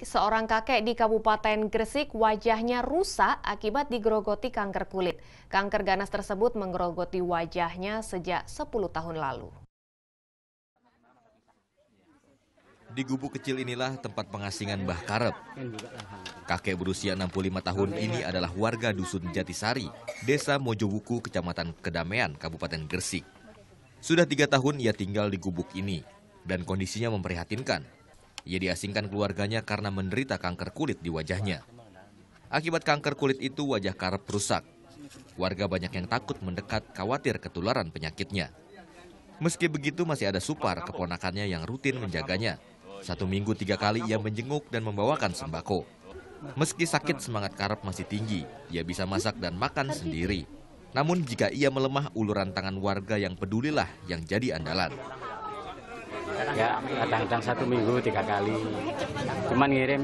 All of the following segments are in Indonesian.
Seorang kakek di Kabupaten Gresik wajahnya rusak akibat digerogoti kanker kulit. Kanker ganas tersebut menggerogoti wajahnya sejak 10 tahun lalu. Di gubuk kecil inilah tempat pengasingan Mbah Karep. Kakek berusia 65 tahun ini adalah warga Dusun Jatisari, Desa Mojowuku, Kecamatan Kedamaian, Kabupaten Gresik. Sudah tiga tahun ia tinggal di gubuk ini, dan kondisinya memprihatinkan ia diasingkan keluarganya karena menderita kanker kulit di wajahnya. Akibat kanker kulit itu wajah Karep rusak. Warga banyak yang takut mendekat khawatir ketularan penyakitnya. Meski begitu masih ada Supar keponakannya yang rutin menjaganya. Satu minggu tiga kali ia menjenguk dan membawakan sembako. Meski sakit semangat Karep masih tinggi, ia bisa masak dan makan sendiri. Namun jika ia melemah uluran tangan warga yang pedulilah yang jadi andalan enggak kadang-kadang satu minggu tiga kali cuman ngirim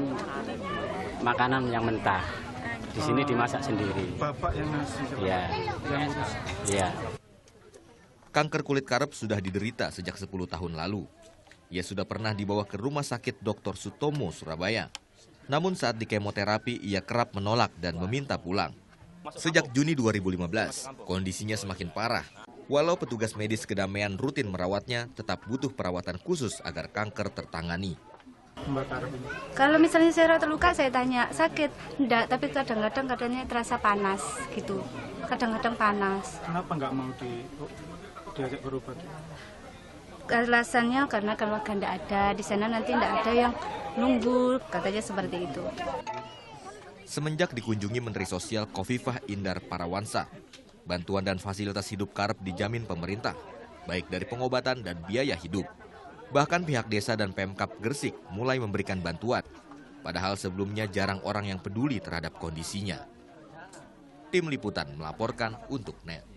makanan yang mentah di sini oh. dimasak sendiri bapak yang ya yang ya kanker kulit karep sudah diderita sejak 10 tahun lalu ia sudah pernah dibawa ke rumah sakit Dr. Sutomo Surabaya namun saat di kemoterapi ia kerap menolak dan meminta pulang Sejak Juni 2015, kondisinya semakin parah Walau petugas medis kedamaian rutin merawatnya, tetap butuh perawatan khusus agar kanker tertangani. Kalau misalnya saya terluka, saya tanya sakit, enggak, tapi kadang-kadang katanya terasa panas gitu, kadang-kadang panas. Kenapa nggak mau di, diajak berobat? Alasannya karena kalau ganda ada, di sana nanti tidak ada yang nunggu, katanya seperti itu. Semenjak dikunjungi Menteri Sosial Kofifah Indar Parawansa, bantuan dan fasilitas hidup Karep dijamin pemerintah, baik dari pengobatan dan biaya hidup. Bahkan pihak desa dan Pemkap Gersik mulai memberikan bantuan, padahal sebelumnya jarang orang yang peduli terhadap kondisinya. Tim Liputan melaporkan untuk NET.